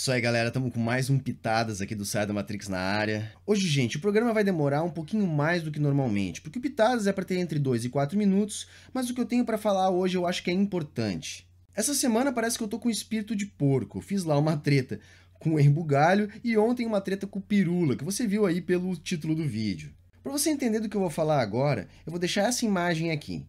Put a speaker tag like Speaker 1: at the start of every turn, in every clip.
Speaker 1: Isso aí, galera, estamos com mais um Pitadas aqui do Sai da Matrix na área. Hoje, gente, o programa vai demorar um pouquinho mais do que normalmente, porque o Pitadas é para ter entre 2 e 4 minutos, mas o que eu tenho para falar hoje eu acho que é importante. Essa semana parece que eu tô com espírito de porco, fiz lá uma treta com o Erbugalho e ontem uma treta com o Pirula, que você viu aí pelo título do vídeo. Para você entender do que eu vou falar agora, eu vou deixar essa imagem aqui.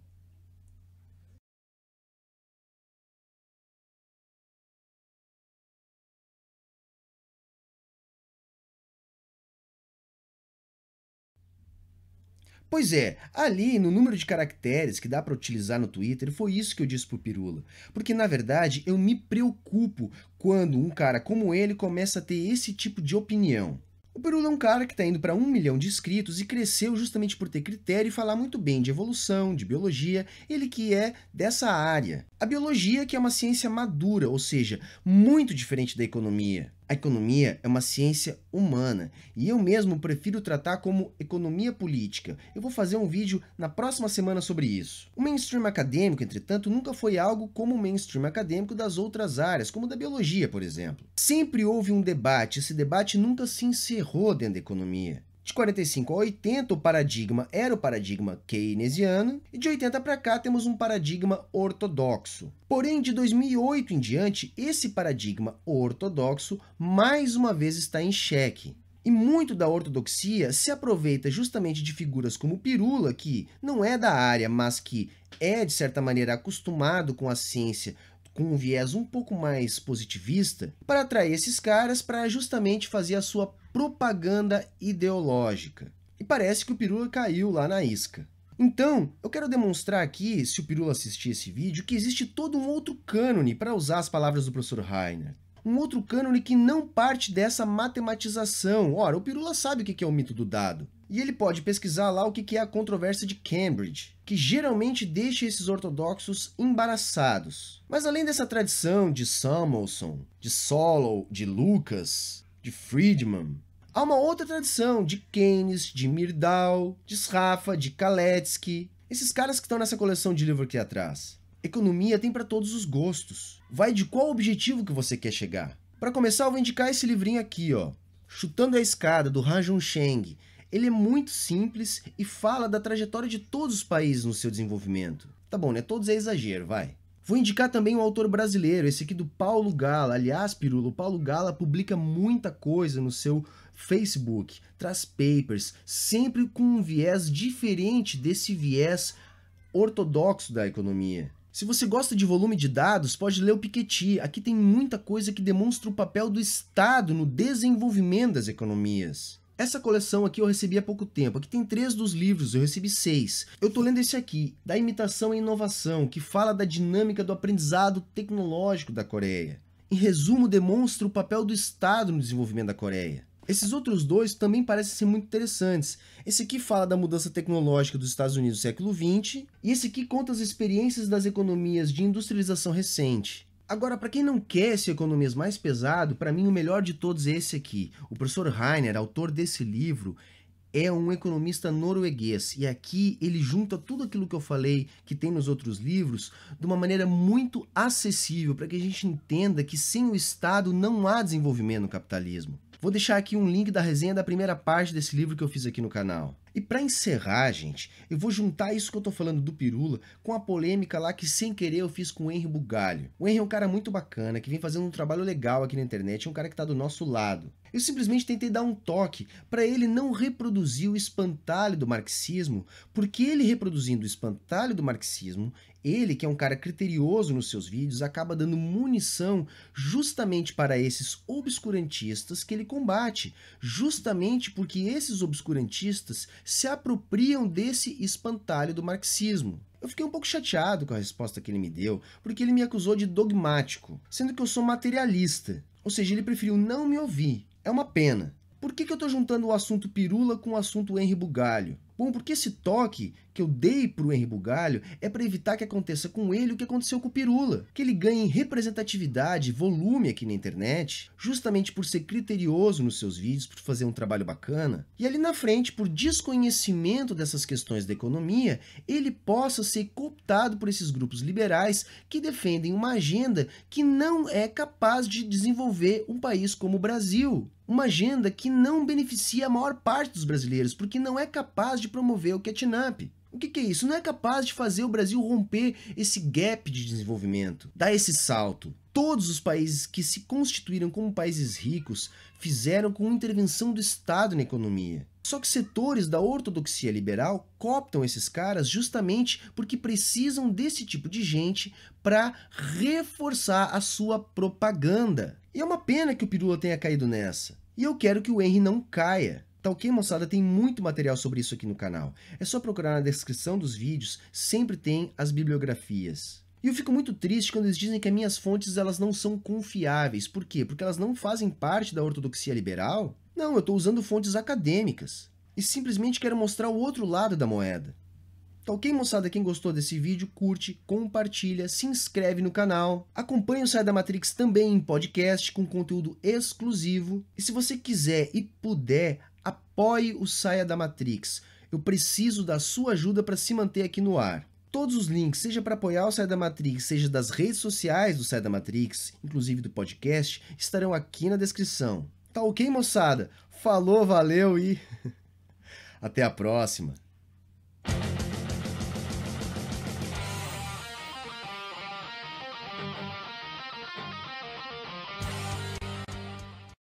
Speaker 1: Pois é, ali no número de caracteres que dá para utilizar no Twitter, foi isso que eu disse pro Pirula. Porque na verdade eu me preocupo quando um cara como ele começa a ter esse tipo de opinião. O Pirula é um cara que está indo para um milhão de inscritos e cresceu justamente por ter critério e falar muito bem de evolução, de biologia, ele que é dessa área. A biologia que é uma ciência madura, ou seja, muito diferente da economia. A economia é uma ciência humana e eu mesmo prefiro tratar como economia política. Eu vou fazer um vídeo na próxima semana sobre isso. O mainstream acadêmico, entretanto, nunca foi algo como o mainstream acadêmico das outras áreas, como da biologia, por exemplo. Sempre houve um debate, esse debate nunca se encerrou dentro da economia. De 45 a 80, o paradigma era o paradigma keynesiano, e de 80 para cá temos um paradigma ortodoxo. Porém, de 2008 em diante, esse paradigma ortodoxo mais uma vez está em xeque. E muito da ortodoxia se aproveita justamente de figuras como Pirula, que não é da área, mas que é de certa maneira acostumado com a ciência com um viés um pouco mais positivista para atrair esses caras para justamente fazer a sua propaganda ideológica. E parece que o Pirula caiu lá na isca. Então, eu quero demonstrar aqui, se o Pirula assistir esse vídeo, que existe todo um outro cânone para usar as palavras do professor Heiner. Um outro cânone que não parte dessa matematização. Ora, o Pirula sabe o que é o mito do dado. E ele pode pesquisar lá o que é a controvérsia de Cambridge, que geralmente deixa esses ortodoxos embaraçados. Mas além dessa tradição de Samuelson, de Solow, de Lucas, de Friedman, há uma outra tradição de Keynes, de Mirdal, de Sraffa, de Kaletsky, esses caras que estão nessa coleção de livro aqui atrás. Economia tem para todos os gostos. Vai de qual objetivo que você quer chegar. Para começar, eu vou indicar esse livrinho aqui, ó, Chutando a Escada, do Rajun Sheng ele é muito simples e fala da trajetória de todos os países no seu desenvolvimento. Tá bom, né? Todos é exagero, vai. Vou indicar também o um autor brasileiro, esse aqui do Paulo Gala. Aliás, Pirulo, Paulo Gala publica muita coisa no seu Facebook, traz papers, sempre com um viés diferente desse viés ortodoxo da economia. Se você gosta de volume de dados, pode ler o Piketty. Aqui tem muita coisa que demonstra o papel do Estado no desenvolvimento das economias. Essa coleção aqui eu recebi há pouco tempo. Aqui tem três dos livros, eu recebi seis. Eu tô lendo esse aqui, da imitação e inovação, que fala da dinâmica do aprendizado tecnológico da Coreia. Em resumo, demonstra o papel do Estado no desenvolvimento da Coreia. Esses outros dois também parecem ser muito interessantes. Esse aqui fala da mudança tecnológica dos Estados Unidos no século XX, e esse aqui conta as experiências das economias de industrialização recente. Agora, para quem não quer esse economias mais pesado, para mim o melhor de todos é esse aqui. O professor Rainer, autor desse livro, é um economista norueguês e aqui ele junta tudo aquilo que eu falei que tem nos outros livros de uma maneira muito acessível para que a gente entenda que sem o Estado não há desenvolvimento no capitalismo. Vou deixar aqui um link da resenha da primeira parte desse livro que eu fiz aqui no canal. E para encerrar, gente, eu vou juntar isso que eu tô falando do Pirula com a polêmica lá que sem querer eu fiz com o Henry Bugalho. O Henry é um cara muito bacana, que vem fazendo um trabalho legal aqui na internet, é um cara que tá do nosso lado. Eu simplesmente tentei dar um toque para ele não reproduzir o espantalho do marxismo, porque ele reproduzindo o espantalho do marxismo, ele, que é um cara criterioso nos seus vídeos, acaba dando munição justamente para esses obscurantistas que ele combate, justamente porque esses obscurantistas se apropriam desse espantalho do marxismo. Eu fiquei um pouco chateado com a resposta que ele me deu, porque ele me acusou de dogmático, sendo que eu sou materialista. Ou seja, ele preferiu não me ouvir. É uma pena. Por que, que eu estou juntando o assunto pirula com o assunto Henry Bugalho? Bom, porque esse toque que eu dei para o Henry Bugalho é para evitar que aconteça com ele o que aconteceu com o Pirula, que ele ganhe representatividade, volume aqui na internet, justamente por ser criterioso nos seus vídeos, por fazer um trabalho bacana, e ali na frente, por desconhecimento dessas questões da economia, ele possa ser cooptado por esses grupos liberais que defendem uma agenda que não é capaz de desenvolver um país como o Brasil uma agenda que não beneficia a maior parte dos brasileiros, porque não é capaz de promover o catch-up. O que, que, é isso? Não é capaz de fazer o Brasil romper esse gap de desenvolvimento, dar esse salto. Todos os países que se constituíram como países ricos fizeram com intervenção do Estado na economia. Só que setores da ortodoxia liberal cooptam esses caras justamente porque precisam desse tipo de gente para reforçar a sua propaganda. E é uma pena que o Pirula tenha caído nessa. E eu quero que o Henry não caia. Tá ok, moçada? Tem muito material sobre isso aqui no canal. É só procurar na descrição dos vídeos, sempre tem as bibliografias. E eu fico muito triste quando eles dizem que as minhas fontes elas não são confiáveis. Por quê? Porque elas não fazem parte da ortodoxia liberal não, eu estou usando fontes acadêmicas e simplesmente quero mostrar o outro lado da moeda. Tá ok, moçada? Quem gostou desse vídeo, curte, compartilha, se inscreve no canal. Acompanhe o Saia da Matrix também em podcast com conteúdo exclusivo. E se você quiser e puder, apoie o Saia da Matrix. Eu preciso da sua ajuda para se manter aqui no ar. Todos os links, seja para apoiar o Saia da Matrix, seja das redes sociais do Saia da Matrix, inclusive do podcast, estarão aqui na descrição. Tá ok, moçada? Falou, valeu e até a próxima!